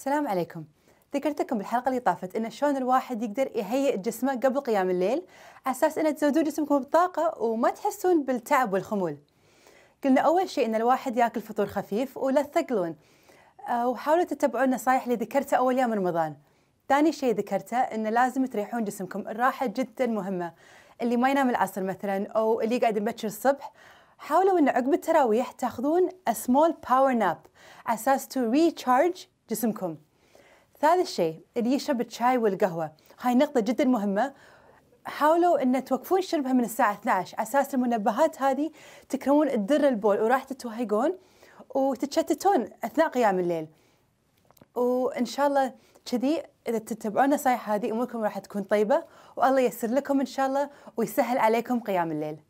السلام عليكم ذكرت لكم بالحلقه اللي طافت ان شلون الواحد يقدر يهيئ جسمه قبل قيام الليل اساس ان تزودون جسمكم بالطاقه وما تحسون بالتعب والخمول قلنا اول شيء ان الواحد ياكل فطور خفيف ولا تثقلون آه، وحاولوا تتبعون النصائح اللي ذكرتها اول يوم رمضان ثاني شيء ذكرته ان لازم تريحون جسمكم الراحه جدا مهمه اللي ما ينام العصر مثلا او اللي قاعد مبكر الصبح حاولوا ان عقب التراويح تاخذون a small power nap اساس to recharge جسمكم ثالث شيء اللي يشرب الشاي والقهوة هاي نقطة جدا مهمة حاولوا ان توقفون شربها من الساعة 12 على اساس المنبهات هذه تكرمون الدر البول وراح تتوهقون وتتشتتون اثناء قيام الليل وان شاء الله كذي اذا تتبعون النصائح هذه اموركم راح تكون طيبه والله ييسر لكم ان شاء الله ويسهل عليكم قيام الليل